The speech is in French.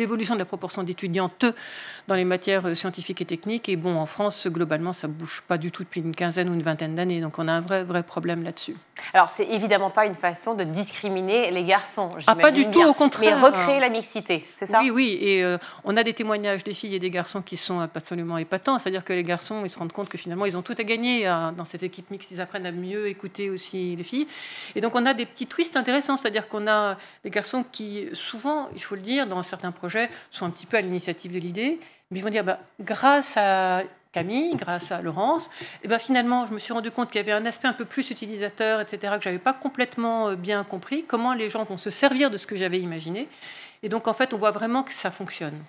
l'évolution de la proportion d'étudiantes dans les matières euh, scientifiques et techniques. Et bon, en France, globalement, ça ne bouge pas du tout depuis une quinzaine ou une vingtaine d'années. Donc on a un vrai, vrai problème là-dessus. Alors, c'est évidemment pas une façon de discriminer les garçons. Ah, pas du tout, au contraire. Mais recréer la mixité, c'est ça Oui, oui. Et euh, on a des témoignages des filles et des garçons qui sont absolument épatants. C'est-à-dire que les garçons, ils se rendent compte que finalement, ils ont tout à gagner euh, dans cette équipe mixte. Ils apprennent à mieux écouter aussi les filles. Et donc, on a des petits twists intéressants. C'est-à-dire qu'on a des garçons qui, souvent, il faut le dire, dans certains projets, sont un petit peu à l'initiative de l'idée. Mais ils vont dire, bah, grâce à Camille, grâce à Laurence, et eh ben finalement, je me suis rendu compte qu'il y avait un aspect un peu plus utilisateur, etc., que j'avais pas complètement euh, bien compris, comment les gens vont se servir de ce que j'avais imaginé. Et donc, en fait, on voit vraiment que ça fonctionne.